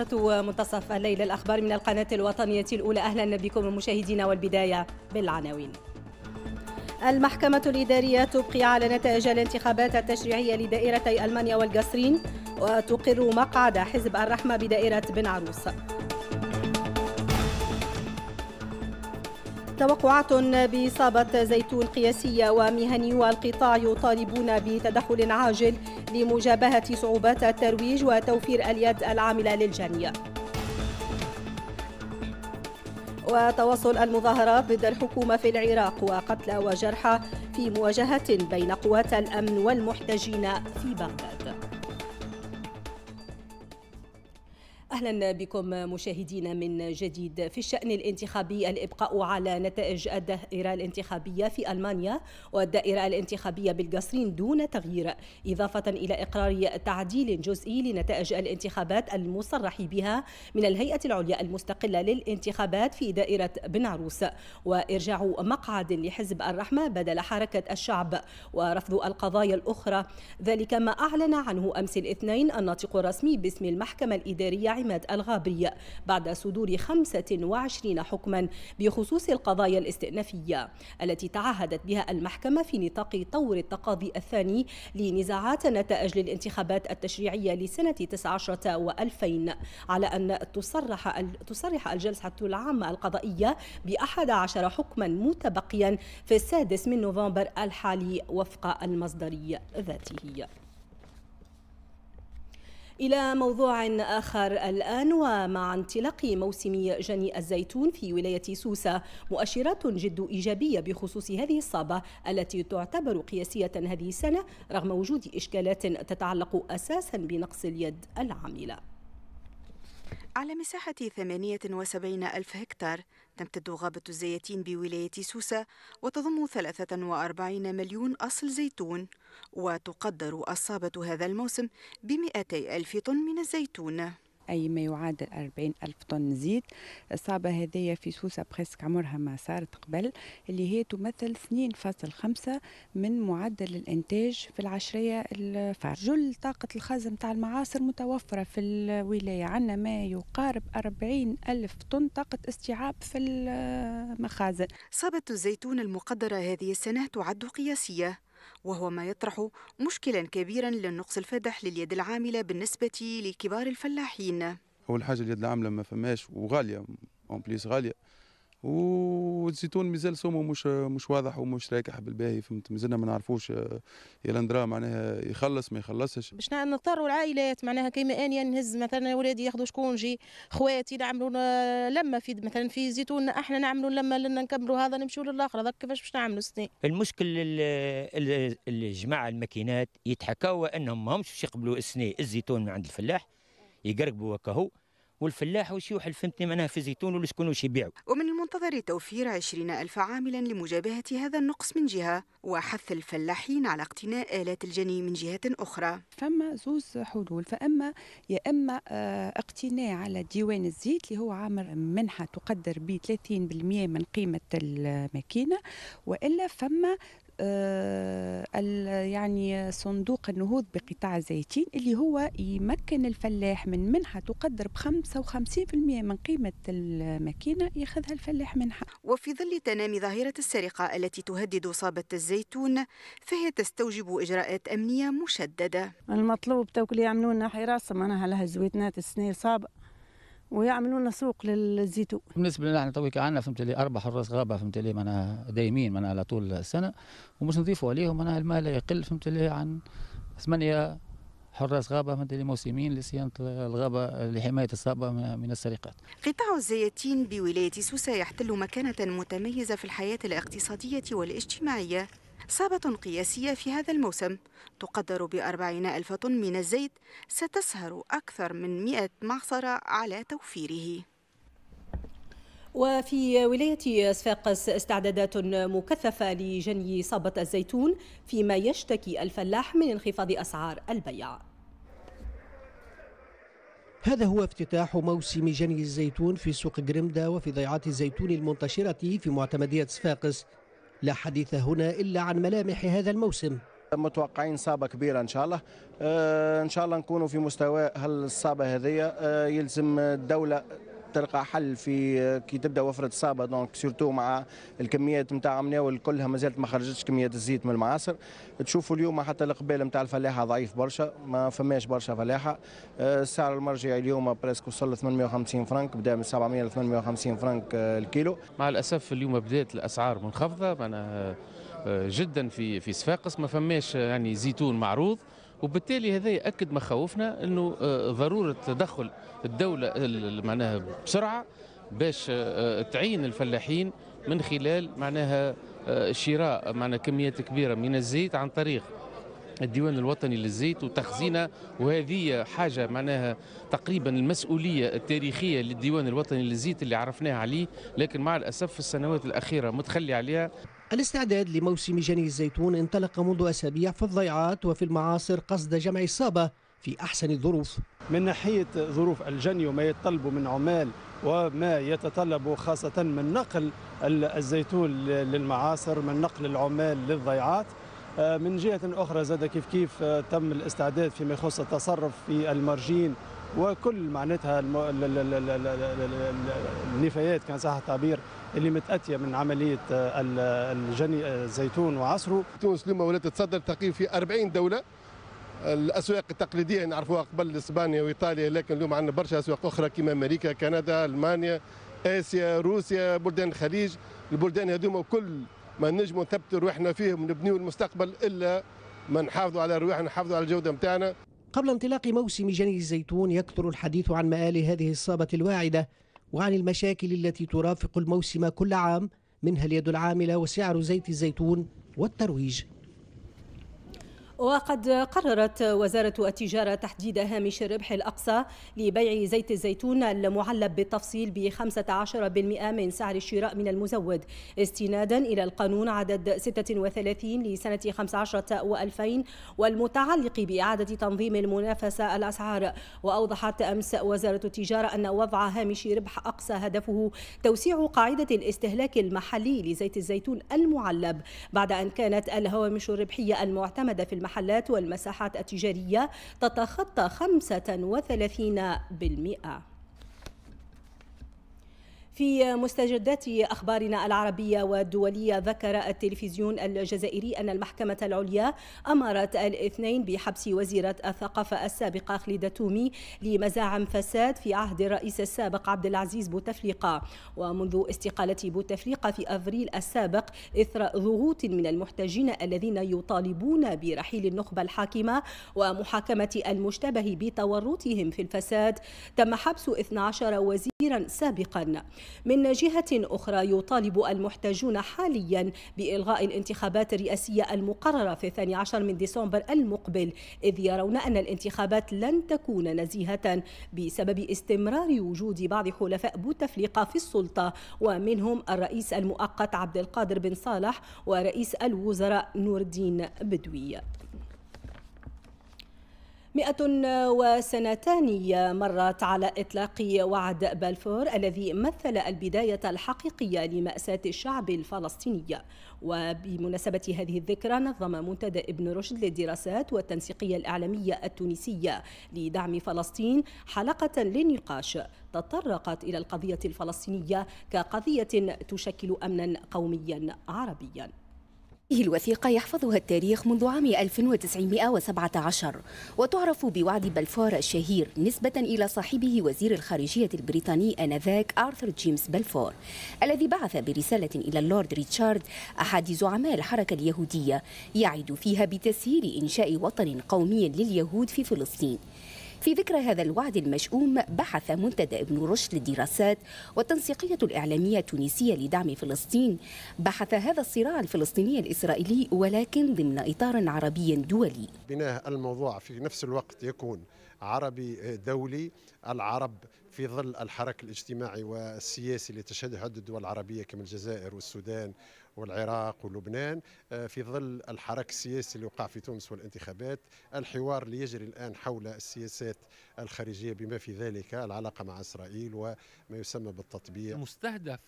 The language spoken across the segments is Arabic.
ورشة ومنتصف الليل الأخبار من القناة الوطنية الأولى أهلا بكم مشاهدينا والبداية بالعناوين المحكمة الإدارية تبقي على نتائج الانتخابات التشريعية لدائرتي ألمانيا والقصرين وتقر مقعد حزب الرحمة بدائرة بن عروس توقعات بإصابة زيتون قياسية ومهني والقطاع يطالبون بتدخل عاجل لمجابهة صعوبات الترويج وتوفير اليد العاملة للجميع وتواصل المظاهرات ضد الحكومة في العراق وقتلى وجرحى في مواجهة بين قوات الأمن والمحتجين في بغداد أهلا بكم مشاهدينا من جديد في الشأن الانتخابي الإبقاء على نتائج الدائرة الانتخابية في ألمانيا والدائرة الانتخابية بالقصرين دون تغيير إضافة إلى إقرار تعديل جزئي لنتائج الانتخابات المصرح بها من الهيئة العليا المستقلة للانتخابات في دائرة بنعروس وإرجاع مقعد لحزب الرحمة بدل حركة الشعب ورفض القضايا الأخرى ذلك ما أعلن عنه أمس الاثنين الناطق الرسمي باسم المحكمة الإدارية عماد الغابري بعد صدور 25 حكما بخصوص القضايا الاستئنافية التي تعهدت بها المحكمة في نطاق طور التقاضي الثاني لنزاعات نتائج للانتخابات التشريعية لسنة 19 و2000 على أن تصرح تصرح الجلسة العامة القضائية ب 11 حكما متبقيا في السادس من نوفمبر الحالي وفق المصدر ذاته إلى موضوع آخر الآن ومع انطلاق موسم جني الزيتون في ولاية سوسة مؤشرات جد إيجابية بخصوص هذه الصابة التي تعتبر قياسية هذه السنة رغم وجود إشكالات تتعلق أساسا بنقص اليد العاملة على مساحة 78 ألف هكتار تمتد غابة الزيتين بولاية سوسة وتضم 43 مليون أصل زيتون وتقدر أصابة هذا الموسم بمئتي ألف طن من الزيتون أي ما يعادل 40 ألف طن زيت الصابة هذه في سوسة بريسك عمرها ما صارت قبل اللي هي تمثل 2.5 من معدل الإنتاج في العشرية الفار جل طاقة الخزن تاع المعاصر متوفرة في الولاية عندنا ما يقارب 40 ألف طن طاقة استيعاب في المخازن صابة الزيتون المقدرة هذه السنة تعد قياسية وهو ما يطرح مشكلا كبيرا للنقص الفادح لليد العاملة بالنسبة لكبار الفلاحين أول حاجة اليد العاملة ما فماش وغالية أون بليس غالية والزيتون مازال سومه مش مش واضح ومش راكح بالباهي فهمت مازلنا ما نعرفوش آه، يلندرا معناها يخلص ما يخلصش باش نضطروا العائلات معناها كيما اني يعني نهز مثلا ولادي ياخذوا شكونجي خواتي نعملوا لما في مثلا في زيتون احنا نعملوا لما لنا نكملوا هذا نمشوا للاخر هذاك كيفاش باش نعملوا سنين المشكل الجماعه الماكينات يتحكوا انهم ما همش يقبلوا السنين الزيتون من عند الفلاح يقربوا وكهو والفلاح وشيوح فهمتني معناها في زيتون ولا شكون يبيعوا ومن المنتظر توفير 20,000 ألف عاملا لمجابهة هذا النقص من جهة وحث الفلاحين على اقتناء آلات الجني من جهة أخرى فما زوز حلول فأما يا أما آه، اقتناء على ديوان الزيت اللي هو عامل منحة تقدر ب 30% من قيمة الماكينة وإلا فما آه، يعني صندوق النهوض بقطاع الزيتين اللي هو يمكن الفلاح من منحة تقدر ب 55% من قيمة الماكينة ياخذها الفلاح منحة وفي ظل تنامي ظاهرة السرقة التي تهدد صابة الزيتون فهي تستوجب إجراءات أمنية مشددة المطلوب توك يعملوا لنا حراسة معناها لها زويتنات السنة صابة ويعملوا لنا سوق للزيتون بالنسبه لنا احنا تويك عندنا فهمت لي اربع حراس غابه فهمت لي معناها دايمين معناها على طول السنه ومش نضيفوا عليهم معناها المال يقل فهمت لي عن ثمانيه حراس غابه فهمت لي موسمين لصيانه الغابه لحمايه الصابه من السرقات. قطاع الزيتين بولايه سوسه يحتل مكانه متميزه في الحياه الاقتصاديه والاجتماعيه صعبة قياسية في هذا الموسم تقدر بأربعين ألف طن من الزيت ستسهر أكثر من مئة معصرة على توفيره وفي ولاية صفاقس استعدادات مكثفة لجني صابة الزيتون فيما يشتكي الفلاح من انخفاض أسعار البيع هذا هو افتتاح موسم جني الزيتون في سوق جريمدا وفي ضيعات الزيتون المنتشرة في معتمدية صفاقس لا حديث هنا إلا عن ملامح هذا الموسم متوقعين صابه كبيره ان شاء الله آه، ان شاء الله نكونوا في مستوى هالصابه هذه آه، يلزم الدوله تلقى حل في كي تبدا وفره الصابه دونك سورتو مع الكميات نتاع مناول كلها مازالت ما خرجتش كميات الزيت من المعاصر تشوفوا اليوم حتى القبال نتاع الفلاحه ضعيف برشا ما فماش برشا فلاحه آه، السعر المرجعي اليوم بريسك وصل 850 فرنك بدا من 700 ل 850 فرنك آه، الكيلو مع الاسف اليوم بدات الاسعار منخفضه معناها آه، جدا في في صفاقس ما فماش يعني زيتون معروض وبالتالي هذا ياكد مخاوفنا انه آه، ضروره تدخل الدوله معناها بسرعه باش آه، آه، تعين الفلاحين من خلال معناها شراء معنا كميات كبيره من الزيت عن طريق الديوان الوطني للزيت وتخزينه وهذه حاجه معناها تقريبا المسؤوليه التاريخيه للديوان الوطني للزيت اللي عرفناها عليه لكن مع الاسف في السنوات الاخيره متخلي عليها الاستعداد لموسم جني الزيتون انطلق منذ أسابيع في الضيعات وفي المعاصر قصد جمع الصابة في أحسن الظروف من ناحية ظروف الجني وما يتطلب من عمال وما يتطلب خاصة من نقل الزيتون للمعاصر من نقل العمال للضيعات آه، من جهة أخرى زاد كيف كيف آه، تم الاستعداد فيما يخص التصرف في المرجين وكل معناتها النفايات كان صح التعبير اللي متأتية من عملية آه، آه، الجني الزيتون آه، وعصره تونس اليوم ولات تتصدر تقريبا في 40 دولة الاسواق التقليديه نعرفوها قبل اسبانيا وايطاليا لكن اليوم عندنا برشا اسواق اخرى كما امريكا كندا المانيا اسيا روسيا بلدان الخليج البلدان هذوما كل ما نجموا نثبتوا روحنا فيهم نبنيوا المستقبل الا ما نحافظوا على رواحنا نحافظوا على الجوده نتاعنا قبل انطلاق موسم جني الزيتون يكثر الحديث عن مآل هذه الصابة الواعدة وعن المشاكل التي ترافق الموسم كل عام منها اليد العاملة وسعر زيت الزيتون والترويج وقد قررت وزارة التجارة تحديد هامش الربح الأقصى لبيع زيت الزيتون المعلب بالتفصيل ب 15% من سعر الشراء من المزود استنادا إلى القانون عدد 36 لسنة 15 و2000 والمتعلق بإعادة تنظيم المنافسة الأسعار وأوضحت أمس وزارة التجارة أن وضع هامش ربح أقصى هدفه توسيع قاعدة الاستهلاك المحلي لزيت الزيتون المعلب بعد أن كانت الهوامش الربحية المعتمدة في المحل المحلات والمساحات التجارية تتخطى 35% في مستجدات أخبارنا العربية والدولية ذكر التلفزيون الجزائري أن المحكمة العليا أمرت الاثنين بحبس وزيرة الثقافة السابقة خليدة تومي لمزاعم فساد في عهد الرئيس السابق عبد العزيز بوتفليقة ومنذ استقالة بوتفليقة في أفريل السابق إثر ضغوط من المحتجين الذين يطالبون برحيل النخبة الحاكمة ومحاكمة المشتبه بتورطهم في الفساد تم حبس 12 وزيرا سابقا من جهة أخرى يطالب المحتجون حاليا بإلغاء الانتخابات الرئاسية المقررة في 12 من ديسمبر المقبل إذ يرون أن الانتخابات لن تكون نزيهة بسبب استمرار وجود بعض حلفاء بوتفليقة في السلطة ومنهم الرئيس المؤقت عبد القادر بن صالح ورئيس الوزراء نور الدين بدوي مئة وسنتان مرت على إطلاق وعد بلفور الذي مثل البداية الحقيقية لمأساة الشعب الفلسطيني وبمناسبة هذه الذكرى نظم منتدى ابن رشد للدراسات والتنسيقية الإعلامية التونسية لدعم فلسطين حلقة للنقاش تطرقت إلى القضية الفلسطينية كقضية تشكل أمنا قوميا عربيا هذه الوثيقة يحفظها التاريخ منذ عام 1917 وتعرف بوعد بلفور الشهير نسبة إلى صاحبه وزير الخارجية البريطاني آنذاك آرثر جيمس بلفور الذي بعث برسالة إلى اللورد ريتشارد أحد زعماء الحركة اليهودية يعد فيها بتسهيل إنشاء وطن قومي لليهود في فلسطين في ذكرى هذا الوعد المشؤوم بحث منتدى ابن رشد للدراسات والتنسيقية الإعلامية التونسية لدعم فلسطين بحث هذا الصراع الفلسطيني الإسرائيلي ولكن ضمن إطار عربي دولي بناء الموضوع في نفس الوقت يكون عربي دولي العرب في ظل الحراك الاجتماعي والسياسي اللي تشهده عدة دول عربية كما الجزائر والسودان والعراق ولبنان آه، في ظل الحراك السياسي اللي وقع في تونس والانتخابات الحوار اللي يجري الآن حول السياسات الخارجية بما في ذلك العلاقة مع إسرائيل وما يسمى بالتطبيع المستهدف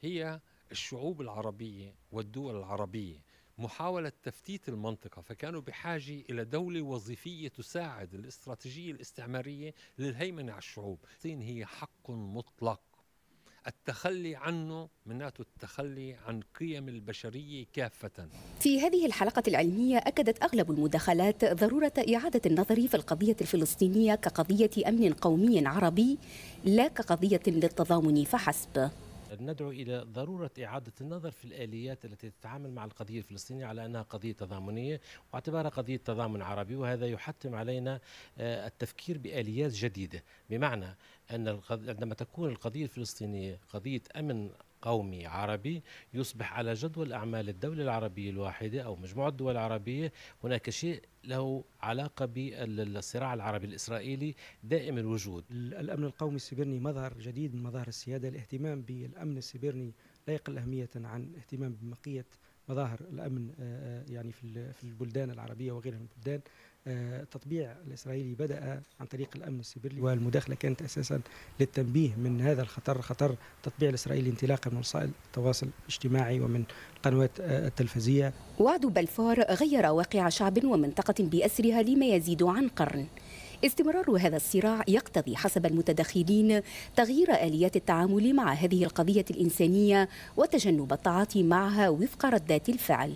هي الشعوب العربية والدول العربية محاولة تفتيت المنطقة فكانوا بحاجة إلى دولة وظيفية تساعد الاستراتيجية الاستعمارية للهيمنة على الشعوب الصين هي حق مطلق التخلي عنه معناته التخلي عن قيم البشرية كافة في هذه الحلقة العلمية أكدت أغلب المداخلات ضرورة إعادة النظر في القضية الفلسطينية كقضية أمن قومي عربي لا كقضية للتضامن فحسب ندعو إلى ضرورة إعادة النظر في الآليات التي تتعامل مع القضية الفلسطينية على أنها قضية تضامنية واعتبارها قضية تضامن عربي وهذا يحتم علينا آه، التفكير بآليات جديدة بمعنى أن عندما تكون القضية الفلسطينية قضية أمن قومي عربي يصبح على جدول أعمال الدولة العربية الواحدة أو مجموعة الدول العربية هناك شيء له علاقة بالصراع العربي الإسرائيلي دائم الوجود الأمن القومي السبرني مظهر جديد من مظاهر السيادة الاهتمام بالأمن السبرني لا يقل أهمية عن اهتمام ببقية مظاهر الأمن آه، آه، يعني في البلدان العربية وغيرها من البلدان التطبيع آه، الاسرائيلي بدا عن طريق الامن السيبرلي والمداخله كانت اساسا للتنبيه من هذا الخطر خطر التطبيع الاسرائيلي انطلاقا من وسائل التواصل الاجتماعي ومن القنوات آه، التلفزيه. وعد بلفور غير واقع شعب ومنطقه باسرها لما يزيد عن قرن. استمرار هذا الصراع يقتضي حسب المتدخلين تغيير اليات التعامل مع هذه القضيه الانسانيه وتجنب التعاطي معها وفق ردات الفعل.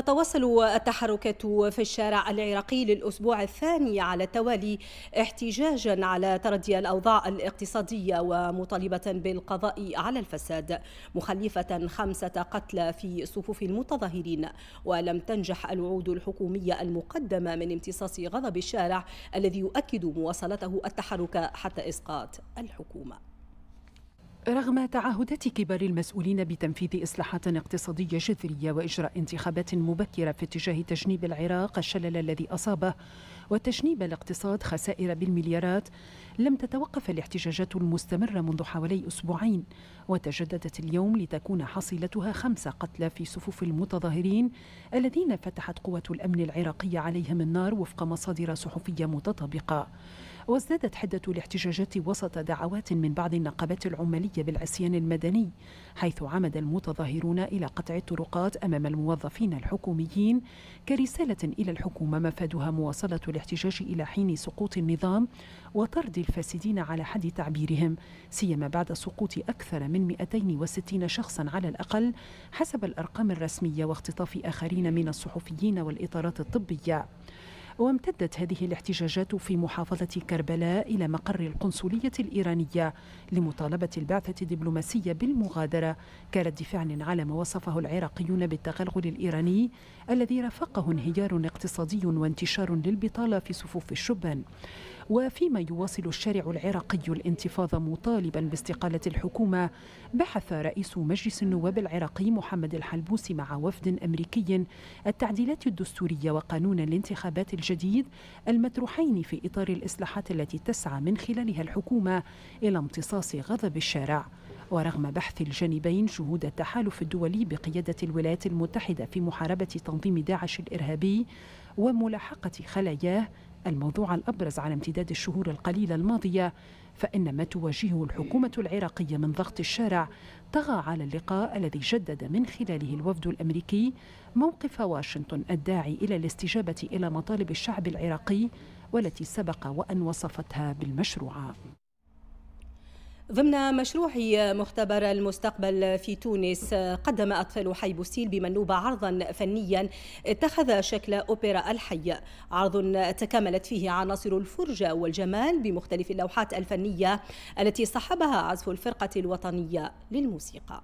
تتواصل التحركات في الشارع العراقي للأسبوع الثاني على التوالي احتجاجا على تردي الأوضاع الاقتصادية ومطالبة بالقضاء على الفساد مخلفة خمسة قتلى في صفوف المتظاهرين ولم تنجح الوعود الحكومية المقدمة من امتصاص غضب الشارع الذي يؤكد مواصلته التحرك حتى إسقاط الحكومة رغم تعهدات كبار المسؤولين بتنفيذ إصلاحات اقتصادية جذرية وإجراء انتخابات مبكرة في اتجاه تجنيب العراق الشلل الذي أصابه وتجنيب الاقتصاد خسائر بالمليارات لم تتوقف الاحتجاجات المستمرة منذ حوالي أسبوعين وتجددت اليوم لتكون حصيلتها خمسة قتلى في صفوف المتظاهرين الذين فتحت قوة الأمن العراقية عليهم النار وفق مصادر صحفية متطابقة وازدادت حدة الاحتجاجات وسط دعوات من بعض النقابات العمالية بالعصيان المدني حيث عمد المتظاهرون إلى قطع الطرقات أمام الموظفين الحكوميين كرسالة إلى الحكومة مفادها مواصلة الاحتجاج إلى حين سقوط النظام وطرد الفاسدين على حد تعبيرهم سيما بعد سقوط أكثر من 260 شخصا على الأقل حسب الأرقام الرسمية واختطاف آخرين من الصحفيين والإطارات الطبية وامتدت هذه الاحتجاجات في محافظة كربلاء إلى مقر القنصلية الإيرانية لمطالبة البعثة الدبلوماسية بالمغادرة كرد فعل على ما وصفه العراقيون بالتغلغل الإيراني الذي رافقه انهيار اقتصادي وانتشار للبطالة في صفوف الشبان وفيما يواصل الشارع العراقي الانتفاضة مطالبا باستقالة الحكومة بحث رئيس مجلس النواب العراقي محمد الحلبوسي مع وفد أمريكي التعديلات الدستورية وقانون الانتخابات الجديد المطروحين في إطار الإصلاحات التي تسعى من خلالها الحكومة إلى امتصاص غضب الشارع ورغم بحث الجانبين جهود التحالف الدولي بقيادة الولايات المتحدة في محاربة تنظيم داعش الإرهابي وملاحقة خلاياه الموضوع الأبرز على امتداد الشهور القليلة الماضية فإن ما تواجهه الحكومة العراقية من ضغط الشارع طغى على اللقاء الذي جدد من خلاله الوفد الأمريكي موقف واشنطن الداعي إلى الاستجابة إلى مطالب الشعب العراقي والتي سبق وأن وصفتها بالمشروعة ضمن مشروع مختبر المستقبل في تونس قدم أطفال حي بوسيل بمنوبة عرضا فنيا اتخذ شكل أوبرا الحي عرض تكاملت فيه عناصر الفرجة والجمال بمختلف اللوحات الفنية التي صحبها عزف الفرقة الوطنية للموسيقى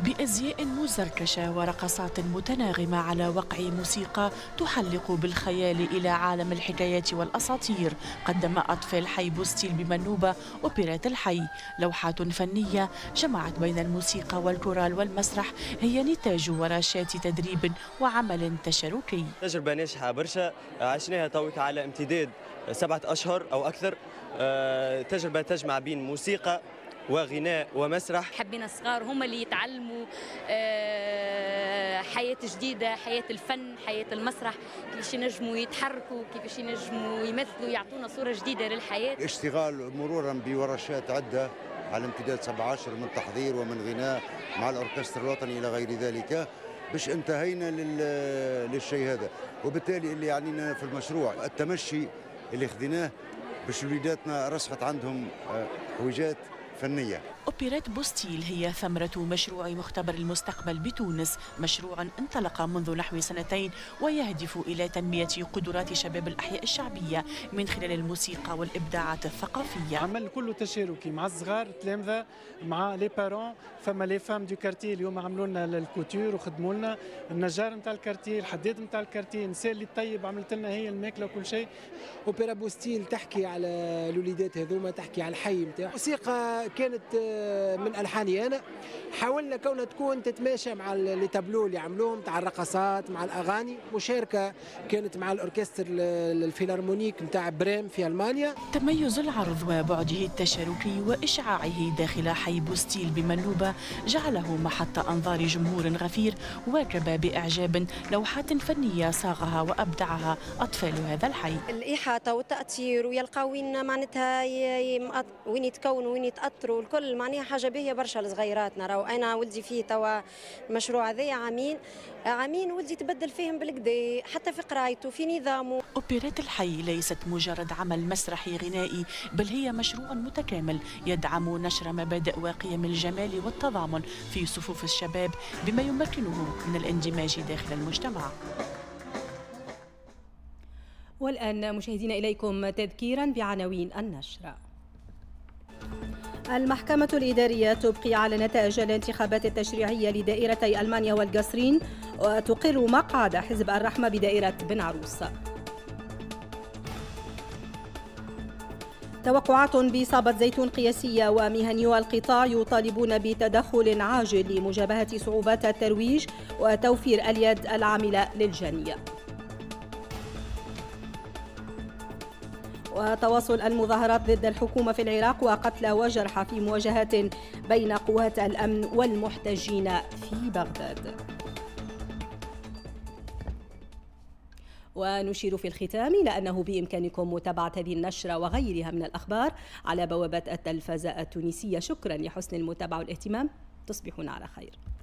بأزياء مزركشة ورقصات متناغمة على وقع موسيقى تحلق بالخيال إلى عالم الحكايات والأساطير قدم أطفال حي بوستيل بمنوبة أوبيرات الحي لوحات فنية جمعت بين الموسيقى والكورال والمسرح هي نتاج ورشات تدريب وعمل تشاركي تجربة ناجحة برشا عشناها توك على امتداد سبعة أشهر أو أكثر آه، تجربة تجمع بين موسيقى وغناء ومسرح حبينا الصغار هم اللي يتعلموا آه، حياة جديدة حياة الفن حياة المسرح كيفاش ينجموا يتحركوا كيفاش ينجموا يمثلوا يعطونا صورة جديدة للحياة اشتغال مرورا بورشات عدة على امتداد 17 من تحضير ومن غناء مع الأوركسترا الوطني إلى غير ذلك باش انتهينا للشيء هذا وبالتالي اللي يعنينا في المشروع التمشي اللي خذيناه باش وليداتنا رسخت عندهم آه، حويجات فنيه أوبيرات بوستيل هي ثمرة مشروع مختبر المستقبل بتونس مشروع انطلق منذ نحو سنتين ويهدف إلى تنمية قدرات شباب الأحياء الشعبية من خلال الموسيقى والإبداعات الثقافية عمل كله تشاركي مع الصغار التلامذة مع لي بارون فما لي فام دو كارتي اليوم عملوا لنا الكوتور وخدموا لنا النجار نتاع الكارتي الحداد نتاع الكارتي النساء اللي طيب عملت لنا هي الماكلة وكل شيء أوبرا بوستيل تحكي على الوليدات هذوما تحكي على الحي نتاعهم موسيقى كانت من الحاني انا حاولنا كونها تكون تتماشى مع لي تابلو اللي عملوه نتاع الرقصات مع الاغاني مشاركه كانت مع الاوركستر الفيلارمونيك نتاع بريم في المانيا تميز العرض وبعده التشاركي واشعاعه داخل حي بوستيل بمنلوبه جعله محط انظار جمهور غفير واكب باعجاب لوحات فنيه صاغها وابدعها اطفال هذا الحي الاحاطه والتاثير ويلقاو وين معناتها وين يتكونوا وين يتاثروا الكل معناها حاجه باهيه برشا لصغيراتنا راهو انا ولدي فيه توا المشروع هذايا عامين عامين ولدي تبدل فيهم بالكدا حتى في قرايته في نظامه اوبيرات الحي ليست مجرد عمل مسرحي غنائي بل هي مشروع متكامل يدعم نشر مبادئ وقيم الجمال والتضامن في صفوف الشباب بما يمكنهم من الاندماج داخل المجتمع والآن مشاهدينا إليكم تذكيرا بعناوين النشرة المحكمة الإدارية تبقي على نتائج الانتخابات التشريعية لدائرتي ألمانيا والقصرين وتقر مقعد حزب الرحمة بدائرة بن عروس توقعات بإصابة زيتون قياسية ومهنيو القطاع يطالبون بتدخل عاجل لمجابهة صعوبات الترويج وتوفير اليد العاملة للجنيه وتواصل المظاهرات ضد الحكومة في العراق وقتلى وجرحى في مواجهات بين قوات الأمن والمحتجين في بغداد ونشير في الختام إلى أنه بإمكانكم متابعة هذه النشرة وغيرها من الأخبار على بوابة التلفزة التونسية شكرا لحسن المتابعة والاهتمام تصبحون على خير